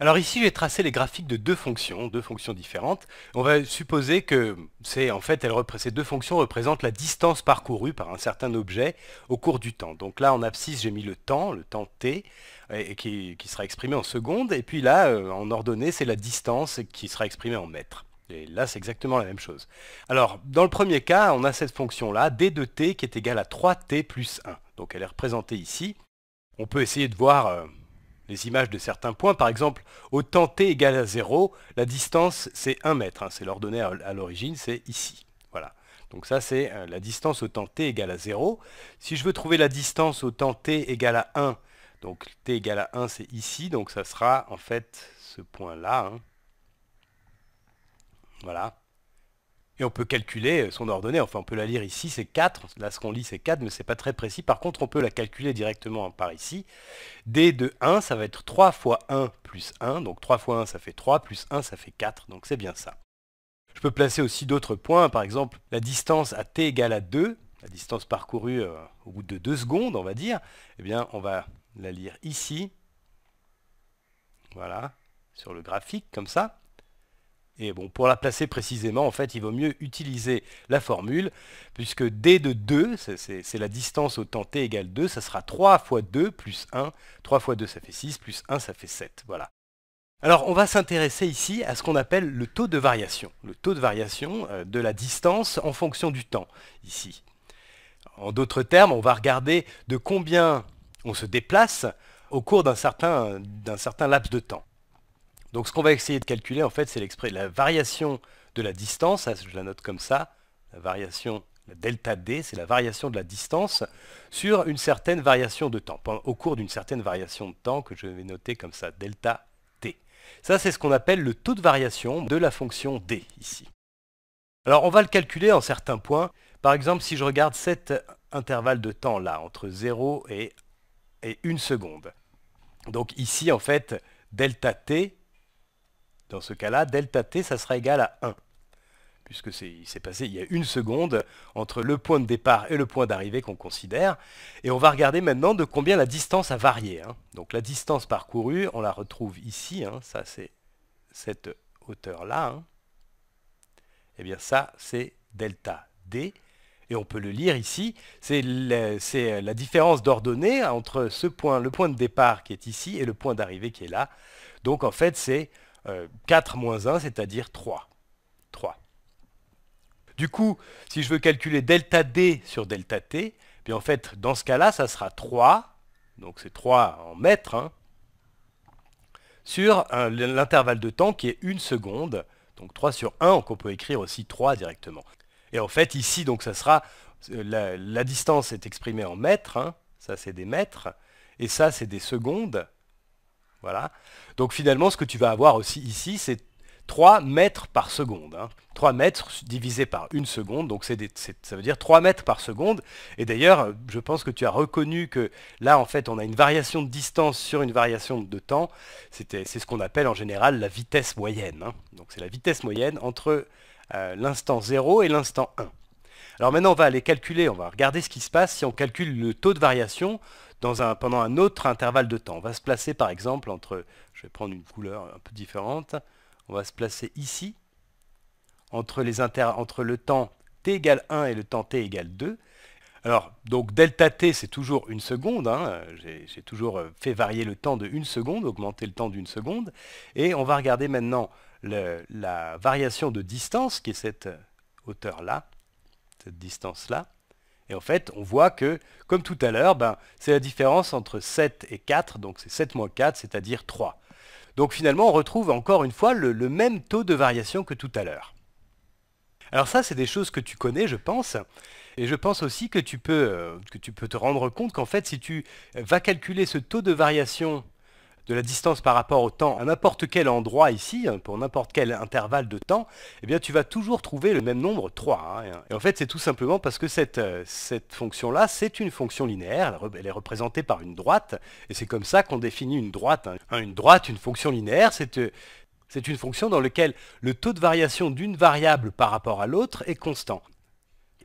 Alors ici, j'ai tracé les graphiques de deux fonctions, deux fonctions différentes. On va supposer que c'est en fait, ces deux fonctions représentent la distance parcourue par un certain objet au cours du temps. Donc là, en abscisse, j'ai mis le temps, le temps t, qui, qui, sera exprimé en secondes. Et puis là, euh, en ordonnée, c'est la distance qui sera exprimée en mètres. Et là, c'est exactement la même chose. Alors, dans le premier cas, on a cette fonction-là, d de t, qui est égale à 3t plus 1. Donc elle est représentée ici. On peut essayer de voir euh, les images de certains points. Par exemple, au temps t égale à 0, la distance c'est 1 mètre. Hein, c'est l'ordonnée à l'origine, c'est ici. Voilà. Donc ça c'est euh, la distance au temps t égale à 0. Si je veux trouver la distance au temps t égale à 1, donc t égal à 1 c'est ici, donc ça sera en fait ce point là. Hein. Voilà. Et on peut calculer son ordonnée, enfin on peut la lire ici, c'est 4, là ce qu'on lit c'est 4, mais c'est pas très précis. Par contre on peut la calculer directement par ici. D de 1, ça va être 3 fois 1 plus 1, donc 3 fois 1 ça fait 3, plus 1 ça fait 4, donc c'est bien ça. Je peux placer aussi d'autres points, par exemple la distance à t égale à 2, la distance parcourue euh, au bout de 2 secondes on va dire, eh bien on va la lire ici, voilà, sur le graphique comme ça. Et bon, pour la placer précisément, en fait, il vaut mieux utiliser la formule, puisque d de 2, c'est la distance au temps t égale 2, ça sera 3 fois 2 plus 1. 3 fois 2, ça fait 6, plus 1, ça fait 7. Voilà. Alors, on va s'intéresser ici à ce qu'on appelle le taux de variation, le taux de variation euh, de la distance en fonction du temps, ici. En d'autres termes, on va regarder de combien on se déplace au cours d'un certain, certain laps de temps. Donc ce qu'on va essayer de calculer, en fait, c'est la variation de la distance, je la note comme ça, la variation, la delta D, c'est la variation de la distance sur une certaine variation de temps, au cours d'une certaine variation de temps que je vais noter comme ça, delta T. Ça, c'est ce qu'on appelle le taux de variation de la fonction D, ici. Alors on va le calculer en certains points. Par exemple, si je regarde cet intervalle de temps là, entre 0 et, et 1 seconde. Donc ici, en fait, delta t, dans ce cas-là, delta t, ça sera égal à 1, puisque il s'est passé il y a une seconde entre le point de départ et le point d'arrivée qu'on considère. Et on va regarder maintenant de combien la distance a varié. Hein. Donc la distance parcourue, on la retrouve ici, hein. ça c'est cette hauteur-là. Et hein. eh bien ça, c'est delta d, et on peut le lire ici, c'est la différence d'ordonnée entre ce point, le point de départ qui est ici et le point d'arrivée qui est là. Donc en fait, c'est 4 euh, moins 1, c'est-à-dire 3. 3. Du coup, si je veux calculer delta D sur delta T, en fait, dans ce cas-là, ça sera 3, donc c'est 3 en mètres, hein, sur l'intervalle de temps qui est 1 seconde, donc 3 sur 1, donc on peut écrire aussi 3 directement. Et en fait, ici, euh, la, distance est exprimée en mètres, hein. ça c'est des mètres, et ça c'est des secondes, voilà. Donc finalement, ce que tu vas avoir aussi ici, c'est 3 mètres par seconde. 3 hein. mètres divisé par 1 seconde, donc ça veut dire 3 mètres par seconde. Et d'ailleurs, je pense que tu as reconnu que là, en fait, on a une variation de distance sur une variation de temps. C'est ce qu'on appelle en général la vitesse moyenne. Hein. Donc c'est la vitesse moyenne entre euh, l'instant 0 et l'instant 1. Alors maintenant, on va aller calculer, on va regarder ce qui se passe si on calcule le taux de variation pendant un autre intervalle de temps. On va se placer par exemple entre, je vais prendre une couleur un peu différente, on va se placer ici, entre, le temps t égale 1 et le temps t égale 2. Alors, donc delta t, c'est toujours une seconde. Hein. J'ai toujours euh, fait varier le temps de une seconde, augmenter le temps d'une seconde. Et on va regarder maintenant la variation de distance, qui est cette euh, hauteur-là, cette distance-là. Et en fait, on voit que, comme tout à l'heure, ben, c'est la différence entre 7 et 4, donc c'est 7 moins 4, c'est-à-dire 3. Donc finalement, on retrouve encore une fois le, même taux de variation que tout à l'heure. Alors ça, c'est des choses que tu connais, je pense. Et je pense aussi que peux, euh, que tu peux te rendre compte qu'en fait, si tu vas calculer ce taux de variation de la distance par rapport au temps à n'importe quel endroit ici, hein, pour n'importe quel intervalle de temps, eh bien tu vas toujours trouver le même nombre 3. Hein. Et en fait c'est tout simplement parce que cette, euh, cette fonction-là, c'est une fonction linéaire, elle est représentée par une droite, et c'est comme ça qu'on définit une droite. Hein. Une droite, une fonction linéaire, c'est euh, c'est une fonction dans laquelle le taux de variation d'une variable par rapport à l'autre est constant.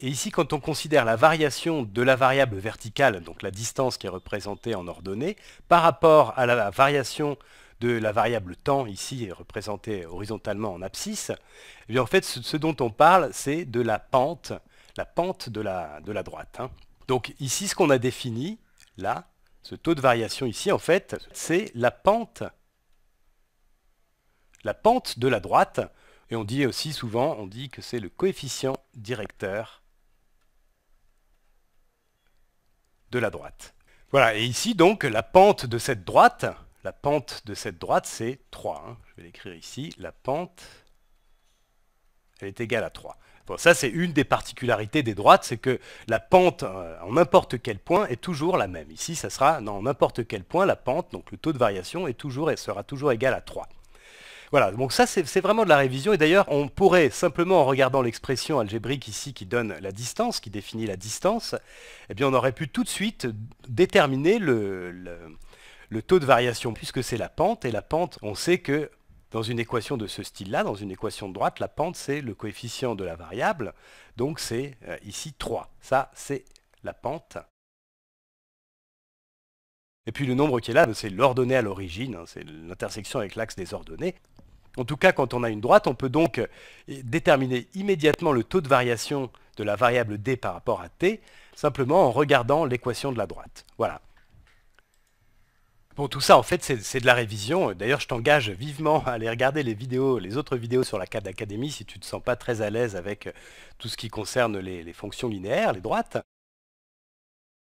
Et ici, quand on considère la variation de la variable verticale, donc la distance qui est représentée en ordonnée, par rapport à la variation de la variable temps, ici représentée horizontalement en abscisse, eh bien en fait, ce, dont on parle, c'est de la pente, la pente de la, droite. Hein. Donc ici, ce qu'on a défini, là, ce taux de variation ici, en fait, c'est la pente, la pente de la droite, et on dit aussi souvent, on dit que c'est le coefficient directeur de la droite. Voilà, et ici donc la pente de cette droite, la pente de cette droite c'est 3. Hein. Je vais l'écrire ici, la pente, elle est égale à 3. Bon, ça c'est une des particularités des droites, c'est que la pente euh, en n'importe quel point est toujours la même. Ici, ça sera, non, en n'importe quel point, la pente, donc le taux de variation est toujours et sera toujours égal à 3. Voilà, donc ça c'est vraiment de la révision. Et d'ailleurs, on pourrait simplement en regardant l'expression algébrique ici qui donne la distance, qui définit la distance, eh bien on aurait pu tout de suite déterminer le, taux de variation, puisque c'est la pente, et la pente, on sait que dans une équation de ce style-là, dans une équation de droite, la pente c'est le coefficient de la variable, donc c'est euh, ici 3. Ça c'est la pente. Et puis le nombre qui est là, c'est l'ordonnée à l'origine, hein. c'est l'intersection avec l'axe des ordonnées. En tout cas, quand on a une droite, on peut donc euh, déterminer immédiatement le taux de variation de la variable d par rapport à t, simplement en regardant l'équation de la droite. Voilà. Bon, tout ça, en fait, c'est de la révision. D'ailleurs, je t'engage vivement à aller regarder les vidéos, les autres vidéos sur la CAD Academy si tu ne te sens pas très à l'aise avec euh, tout ce qui concerne les fonctions linéaires, les droites.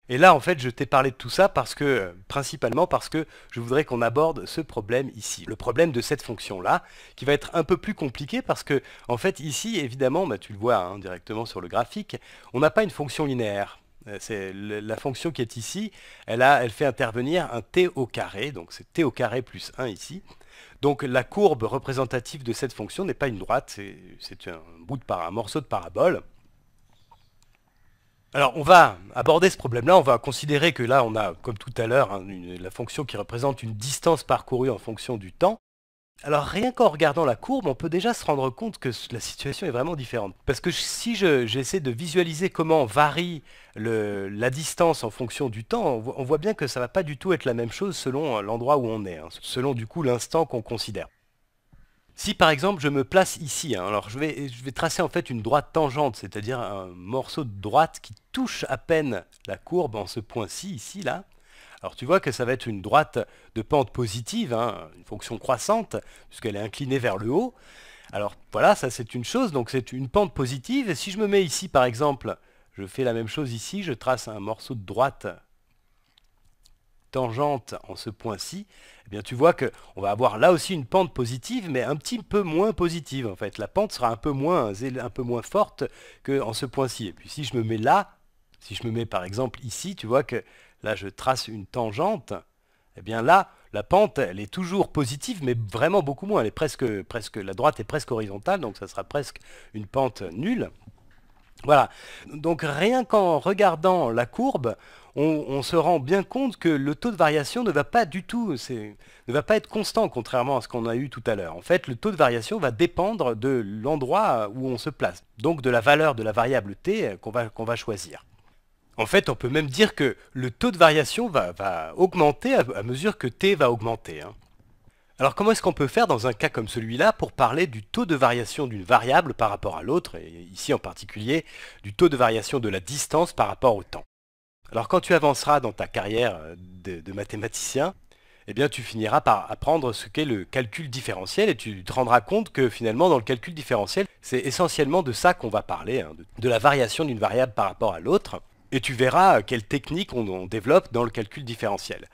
Et là, en fait, je t'ai parlé de tout ça parce que, principalement parce que je voudrais qu'on aborde ce problème ici, le problème de cette fonction-là, qui va être un peu plus compliqué parce que, en fait, ici, évidemment, bah, tu le vois hein, directement sur le graphique, on n'a pas une fonction linéaire. Euh, c'est la fonction qui est ici, elle, fait intervenir un t au carré, donc c'est t au carré plus 1 ici. Donc la courbe représentative de cette fonction n'est pas une droite, c'est un un morceau de parabole. Alors on va aborder ce problème-là, on va considérer que là on a, comme tout à l'heure, hein, la fonction qui représente une distance parcourue en fonction du temps. Alors rien qu'en regardant la courbe, on peut déjà se rendre compte que la situation est vraiment différente. Parce que si j'essaie de visualiser comment varie la distance en fonction du temps, on voit, bien que ça ne va pas du tout être la même chose selon euh, l'endroit où on est, hein, selon du coup l'instant qu'on considère. Si par exemple je me place ici, hein, alors je vais, tracer en fait une droite tangente, c'est-à-dire un morceau de droite qui touche à peine la courbe en ce point-ci, ici, là. Alors tu vois que ça va être une droite de pente positive, hein, une fonction croissante, puisqu'elle est inclinée vers le haut. Alors voilà, ça c'est une chose, donc c'est une pente positive. Et si je me mets ici par exemple, je fais la même chose ici, je trace un morceau de droite tangente en ce point-ci, eh bien tu vois qu'on va avoir là aussi une pente positive, mais un petit peu moins positive en fait. La pente sera un peu moins, un peu moins forte qu'en ce point-ci. Et puis si je me mets là, si je me mets par exemple ici, tu vois que là je trace une tangente, eh bien là, la pente, elle est toujours positive, mais vraiment beaucoup moins. Elle est presque, presque, la droite est presque horizontale, donc ça sera presque une pente nulle. Voilà. Donc rien qu'en regardant la courbe, on, se rend bien compte que le taux de variation ne va pas du tout, ne va pas être constant, contrairement à ce qu'on a eu tout à l'heure. En fait, le taux de variation va dépendre de l'endroit où on se place, donc de la valeur de la variable t qu'on va, choisir. En fait, on peut même dire que le taux de variation va, augmenter à, mesure que t va augmenter. Hein. Alors comment est-ce qu'on peut faire dans un cas comme celui-là pour parler du taux de variation d'une variable par rapport à l'autre, et ici en particulier du taux de variation de la distance par rapport au temps Alors quand tu avanceras dans ta carrière euh, de, mathématicien, eh bien tu finiras par apprendre ce qu'est le calcul différentiel et tu te rendras compte que finalement dans le calcul différentiel, c'est essentiellement de ça qu'on va parler, hein, de, la variation d'une variable par rapport à l'autre, et tu verras euh, quelles techniques on développe dans le calcul différentiel.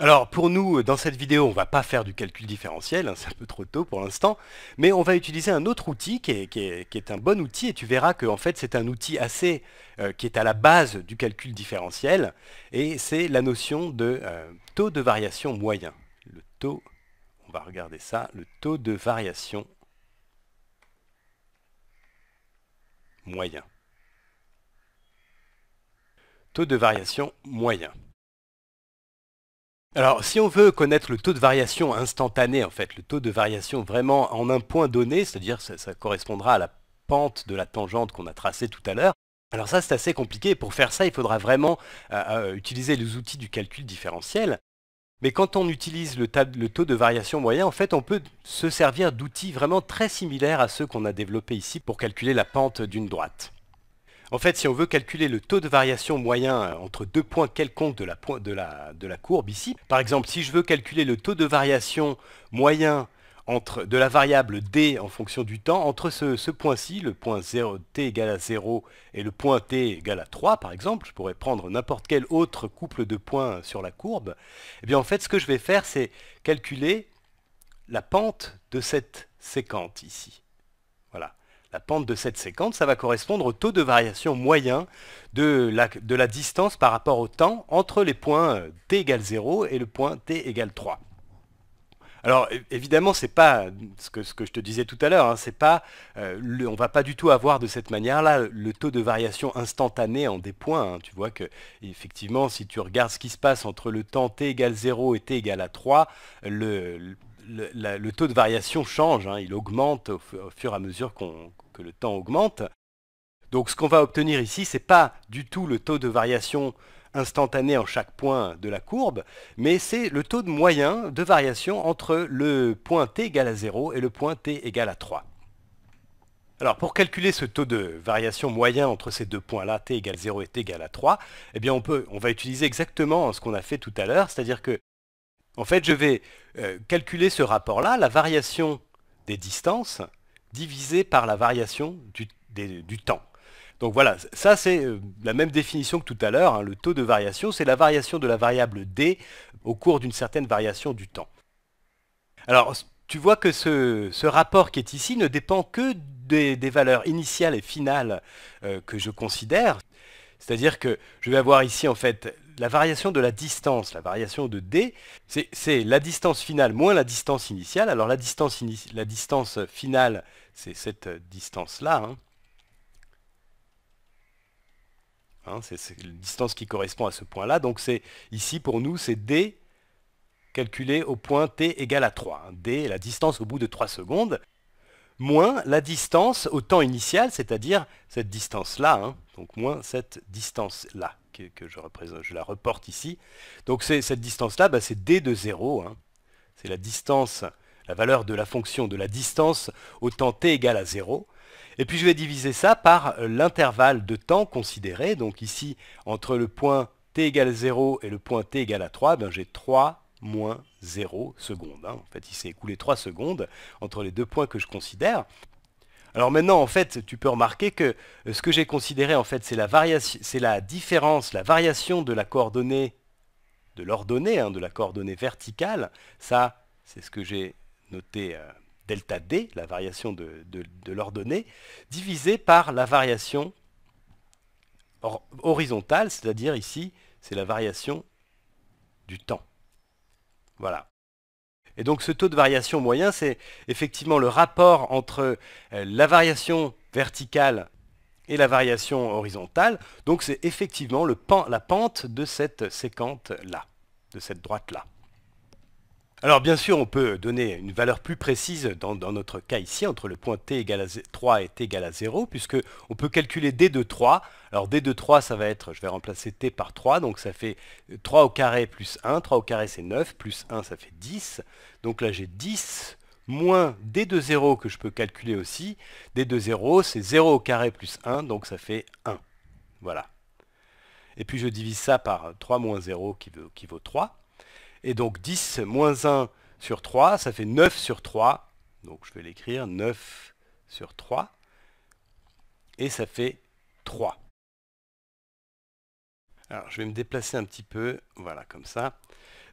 Alors pour nous, euh, dans cette vidéo, on ne va pas faire du calcul différentiel, hein, c'est un peu trop tôt pour l'instant, mais on va utiliser un autre outil qui est, un bon outil, et tu verras que en fait c'est un outil assez euh, qui est à la base du calcul différentiel, et c'est la notion de euh, taux de variation moyen. Le taux, on va regarder ça, le taux de variation moyen. Taux de variation moyen. Alors, si on veut connaître le taux de variation instantané, en fait, le taux de variation vraiment en un point donné, c'est-à-dire ça, ça correspondra à la pente de la tangente qu'on a tracée tout à l'heure, alors ça c'est assez compliqué, pour faire ça il faudra vraiment euh, euh, utiliser les outils du calcul différentiel, mais quand on utilise le, le taux de variation moyen, en fait on peut se servir d'outils vraiment très similaires à ceux qu'on a développés ici pour calculer la pente d'une droite. En fait, si on veut calculer le taux de variation moyen euh, entre deux points quelconques de la, courbe ici, par exemple, si je veux calculer le taux de variation moyen entre, de la variable d en fonction du temps, entre ce, point-ci, le point 0, t égale à 0 et le point t égale à 3 par exemple, je pourrais prendre n'importe quel autre couple de points sur la courbe, et eh bien en fait ce que je vais faire c'est calculer la pente de cette séquente ici la pente de cette séquence, ça va correspondre au taux de variation moyen de la, distance par rapport au temps entre les points euh, t égale 0 et le point t égale 3. Alors évidemment, euh, ce n'est pas ce que, je te disais tout à l'heure, On hein, c'est pas, euh, on va pas du tout avoir de cette manière-là le taux de variation instantané en des points. Hein. Tu vois que effectivement, si tu regardes ce qui se passe entre le temps t égale 0 et t égale à 3, le, le, taux de variation change, hein, il augmente au, fur et à mesure que le temps augmente. Donc ce qu'on va obtenir ici, ce n'est pas du tout le taux de variation instantané en chaque point de la courbe, mais c'est le taux de moyen de variation entre le point t égale à 0 et le point t égale à 3. Alors pour calculer ce taux de variation moyen entre ces deux points-là, t égale 0 et t égale à 3, eh bien on, peut, on va utiliser exactement ce qu'on a fait tout à l'heure, c'est-à-dire que en fait, je vais euh, calculer ce rapport-là, la variation des distances divisée par la variation du, temps. Donc voilà, ça c'est euh, la même définition que tout à l'heure. Hein, le taux de variation, c'est la variation de la variable d au cours d'une certaine variation du temps. Alors, tu vois que ce, rapport qui est ici ne dépend que des, valeurs initiales et finales euh, que je considère. C'est-à-dire que je vais avoir ici en fait la variation de la distance, la variation de d, c'est la distance finale moins la distance initiale. Alors la distance, la distance finale, c'est cette distance-là. Hein. Hein, c'est la distance qui correspond à ce point-là. Donc c'est ici pour nous, c'est d calculé au point t égale à 3. Hein. d est la distance au bout de 3 secondes moins la distance au temps initial, c'est-à-dire cette distance-là, donc moins cette distance-là que, je, représente, je la reporte ici. Donc cette distance-là, bah, c'est d de 0. Hein. C'est la distance, la valeur de la fonction de la distance au temps t égale à 0. Et puis je vais diviser ça par l'intervalle de temps considéré. Donc ici, entre le point t égale 0 et le point t égale à 3, ben, j'ai 3 moins 0 secondes. Hein. En fait, il s'est écoulé 3 secondes entre les deux points que je considère. Alors maintenant, en fait, tu peux remarquer que euh, ce que j'ai considéré, en fait, c'est la, différence, la variation de la coordonnée, de l'ordonnée, hein, de la coordonnée verticale. Ça, c'est ce que j'ai noté euh, delta D, la variation de, de l'ordonnée, divisée par la variation horizontale, c'est-à-dire ici, c'est la variation du temps. Voilà. Et donc ce taux de variation moyen, c'est effectivement le rapport entre euh, la variation verticale et la variation horizontale. Donc c'est effectivement la pente de cette séquence là de cette droite-là. Alors bien sûr, on peut donner une valeur plus précise dans, notre cas ici, entre le point t égale à 3 et t égale à 0, puisque peut calculer d de 3. Alors d de 3, ça va être, je vais remplacer t par 3, donc ça fait 3 au carré plus 1, 3 au carré c'est 9, plus 1 ça fait 10. Donc là j'ai 10 moins d de 0 que je peux calculer aussi. d de 0 c'est 0 au carré plus 1, donc ça fait 1. Voilà. Et puis je divise ça par 3 moins 0 qui vaut 3. Et donc 10 moins 1 sur 3, ça fait 9 sur 3. Donc je vais l'écrire 9 sur 3. Et ça fait 3. Alors je vais me déplacer un petit peu, voilà comme ça.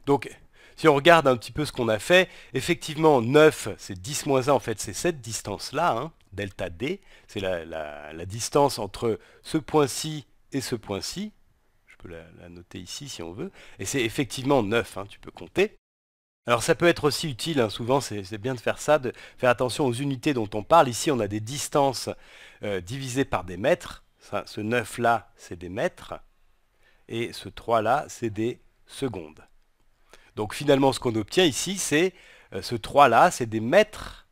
Donc si on regarde un petit peu ce qu'on a fait, effectivement 9 c'est 10 moins 1, en fait c'est cette distance-là, hein, delta D, c'est la distance entre ce point-ci et ce point-ci, la, noter ici si on veut. Et c'est effectivement 9, hein, tu peux compter. Alors ça peut être aussi utile, hein, souvent c'est bien de faire ça, de faire attention aux unités dont on parle. Ici on a des distances euh, divisées par des mètres. ce 9 là c'est des mètres et ce 3 là c'est des secondes. Donc finalement ce qu'on obtient ici c'est euh, ce 3 là c'est des mètres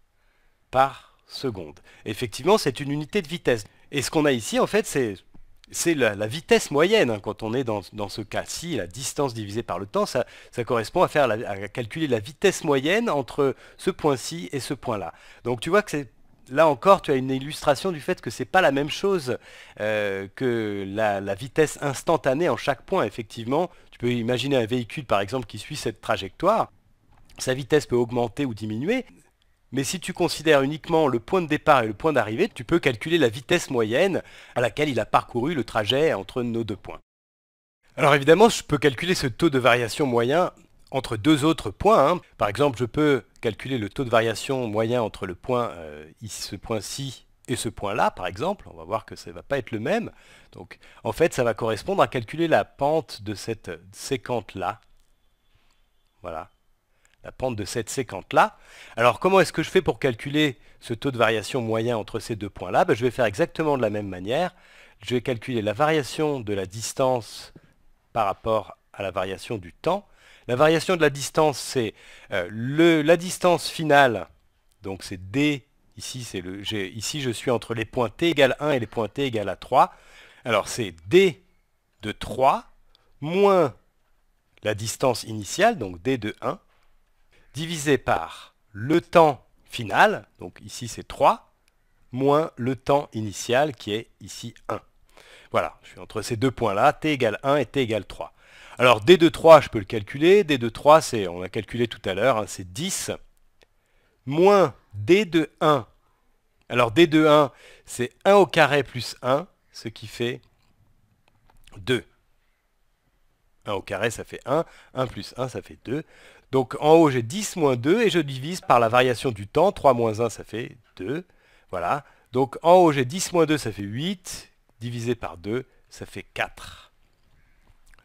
par seconde. Effectivement c'est une unité de vitesse. Et ce qu'on a ici en fait c'est c'est la, vitesse moyenne hein, quand on est dans, ce cas-ci, la distance divisée par le temps, ça, correspond à, faire calculer la vitesse moyenne entre ce point-ci et ce point-là. Donc tu vois que c'est là encore, tu as une illustration du fait que ce n'est pas la même chose euh, que la, la, vitesse instantanée en chaque point. Effectivement, tu peux imaginer un véhicule, par exemple, qui suit cette trajectoire. Sa vitesse peut augmenter ou diminuer. Mais si tu considères uniquement le point de départ et le point d'arrivée, tu peux calculer la vitesse moyenne à laquelle il a parcouru le trajet entre nos deux points. Alors évidemment, je peux calculer ce taux de variation moyen entre deux autres points. Hein. Par exemple, je peux calculer le taux de variation moyen entre le point, euh, ce point-ci et ce point-là, par exemple. On va voir que ça ne va pas être le même. Donc en fait, ça va correspondre à calculer la pente de cette séquente-là. Voilà la pente de cette séquence là Alors comment est-ce que je fais pour calculer ce taux de variation moyen entre ces deux points-là ben, Je vais faire exactement de la même manière. Je vais calculer la variation de la distance par rapport à la variation du temps. La variation de la distance, c'est euh, la distance finale, donc c'est d, ici, le, ici je suis entre les points t égale 1 et les points t égale à 3. Alors c'est d de 3 moins la distance initiale, donc d de 1, divisé par le temps final, donc ici c'est 3, moins le temps initial qui est ici 1. Voilà, je suis entre ces deux points-là, t égale 1 et t égale 3. Alors d de 3, je peux le calculer, d de 3, c'est, on a calculé tout à l'heure, hein, c'est 10, moins d de 1. Alors d de 1, c'est 1 au carré plus 1, ce qui fait 2. 1 au carré, ça fait 1. 1 plus 1, ça fait 2. Donc en haut, j'ai 10 moins 2 et je divise par la variation du temps. 3 moins 1, ça fait 2. Voilà. Donc en haut, j'ai 10 moins 2, ça fait 8. Divisé par 2, ça fait 4.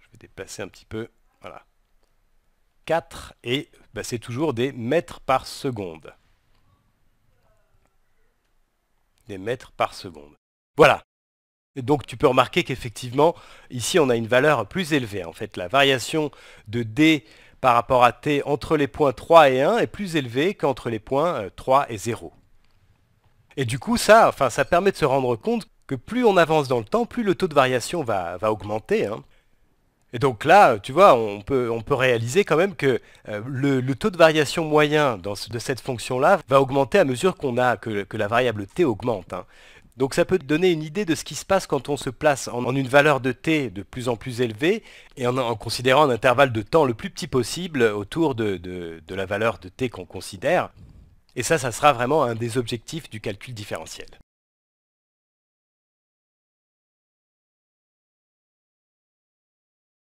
Je vais dépasser un petit peu. Voilà. 4 et bah, c'est toujours des mètres par seconde. Des mètres par seconde. Voilà. Et donc tu peux remarquer qu'effectivement, ici on a une valeur plus élevée. En fait, la variation de D par rapport à t entre les points 3 et 1 est plus élevé qu'entre les points 3 euh, et 0. Et du coup, ça, enfin, ça permet de se rendre compte que plus on avance dans le temps, plus le taux de variation va, augmenter. Hein. Et donc là, euh, tu vois, on peut, réaliser quand même que euh, le, taux de variation moyen de cette fonction-là va augmenter à mesure qu'on a, que, la variable t augmente. Hein. Donc ça peut donner une idée de ce qui se passe quand on se place en, une valeur de t de plus en plus élevée et en, considérant un intervalle de temps le plus petit possible autour de, de la valeur de t qu'on considère. Et ça, ça sera vraiment un des objectifs du calcul différentiel.